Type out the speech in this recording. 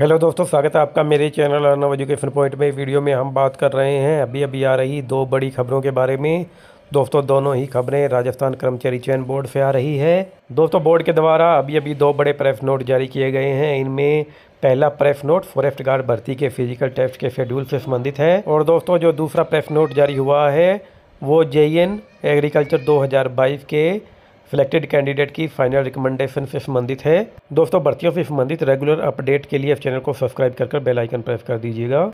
hello दोस्तों स्वागत है आपका मेरे चैनल अर्नव एजुकेशन पॉइंट में वीडियो में हम बात कर रहे हैं अभी अभी आ रही दो बड़ी खबरों के बारे में दोस्तों दोनों ही खबरें राजस्थान कर्मचारी चयन बोर्ड से आ रही है दोस्तों बोर्ड के द्वारा अभी अभी दो बड़े प्रेस नोट जारी किए गए हैं इनमें पहला प्रेस नोट फॉरेस्ट गार्ड भर्ती के फिजिकल टेस्ट के शेड्यूल से संबंधित है और दोस्तों जो दूसरा प्रेस नोट जारी हुआ है वो जे एग्रीकल्चर दो के सिलेक्टेड कैंडिडेट की फाइनल रिकमेंडेशन से संबंधित है दोस्तों भर्तियों से संबंधित रेगुलर अपडेट के लिए इस चैनल को सब्सक्राइब कर बेल आइकन प्रेस कर दीजिएगा